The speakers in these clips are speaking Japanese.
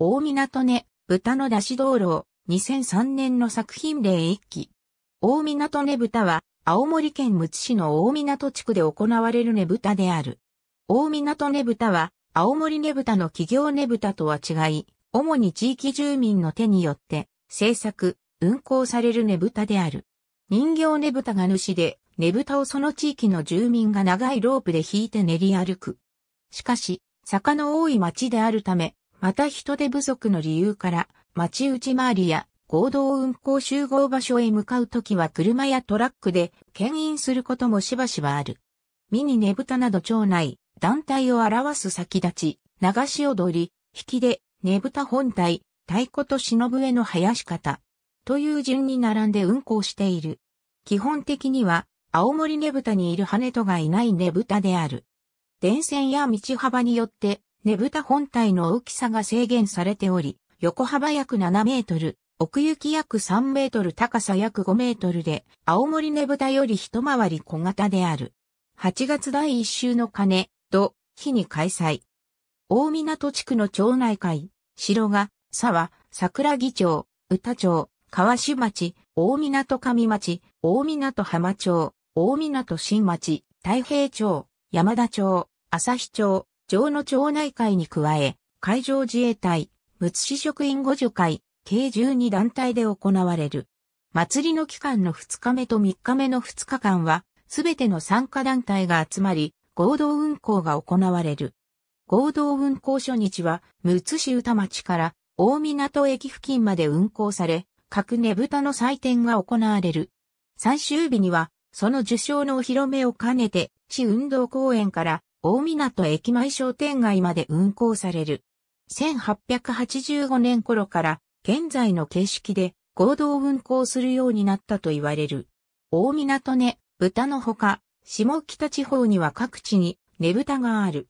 大港根、豚の出し道路、2003年の作品例一期。大港根豚は、青森県むつ市の大港地区で行われるね豚である。大港根豚は、青森ね豚の企業ね豚とは違い、主に地域住民の手によって、制作、運行されるね豚である。人形ね豚が主で、ね豚をその地域の住民が長いロープで引いて練り歩く。しかし、坂の多い町であるため、また人手不足の理由から、町内回りや合同運行集合場所へ向かうときは車やトラックで牽引することもしばしばある。ミニねぶたなど町内、団体を表す先立ち、流し踊り、引きで、ねぶた本体、太鼓と忍ぶへの生やし方。という順に並んで運行している。基本的には、青森ねぶたにいる羽根とがいないねぶたである。電線や道幅によってねぶた本体の大きさが制限されており、横幅約7メートル、奥行き約3メートル高さ約5メートルで、青森ねぶたより一回り小型である。8月第1週の鐘、土、日に開催。大港地区の町内会、城が、沢、桜木町、歌町、川市町、大港上町、大港浜町、大港新町、太平町、山田町、朝日町、上の町内会に加え、海上自衛隊、むつ市職員互助会、計12団体で行われる。祭りの期間の2日目と3日目の2日間は、すべての参加団体が集まり、合同運行が行われる。合同運行初日は、むつ市歌町から大港駅付近まで運行され、各ねぶたの祭典が行われる。最終日には、その受賞のお披露目を兼ねて、市運動公園から大港駅前商店街まで運行される。1885年頃から現在の形式で合同運行するようになったと言われる。大港根、豚のほか、下北地方には各地にねぶたがある。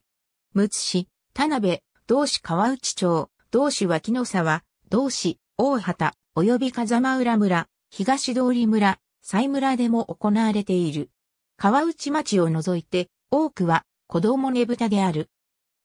むつ市、田辺、同市川内町、同市脇野沢、同市、大畑、及び風間浦村、東通村、西村でも行われている。川内町を除いて、多くは子供ねぶたである。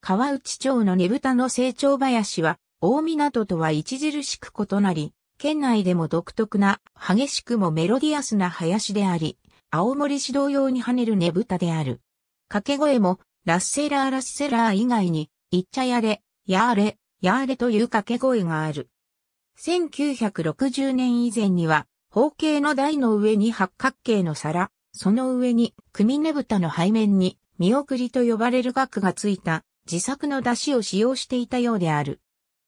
川内町のねぶたの成長林は、大港とは著しく異なり、県内でも独特な激しくもメロディアスな林であり、青森市同様に跳ねるねぶたである。掛け声も、ラッセラーラッセラー以外に、いっちゃやれ、やーれ、やーれという掛け声がある。1960年以前には、方形の台の上に八角形の皿、その上に、組ねぶたの背面に、見送りと呼ばれる額がついた、自作の出汁を使用していたようである。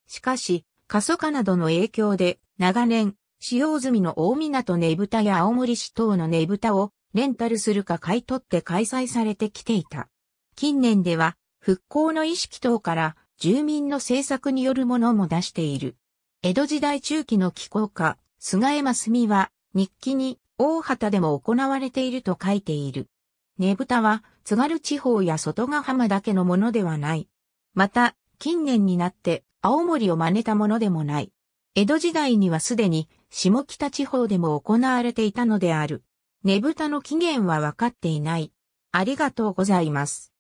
しかし、過疎化などの影響で、長年、使用済みの大港ねぶたや青森市等のねぶたを、レンタルするか買い取って開催されてきていた。近年では、復興の意識等から、住民の政策によるものも出している。江戸時代中期の気候家、菅江澄は、日記に、大畑でも行われていると書いている。ねぶたは津軽地方や外ヶ浜だけのものではない。また、近年になって青森を真似たものでもない。江戸時代にはすでに下北地方でも行われていたのである。ねぶたの起源はわかっていない。ありがとうございます。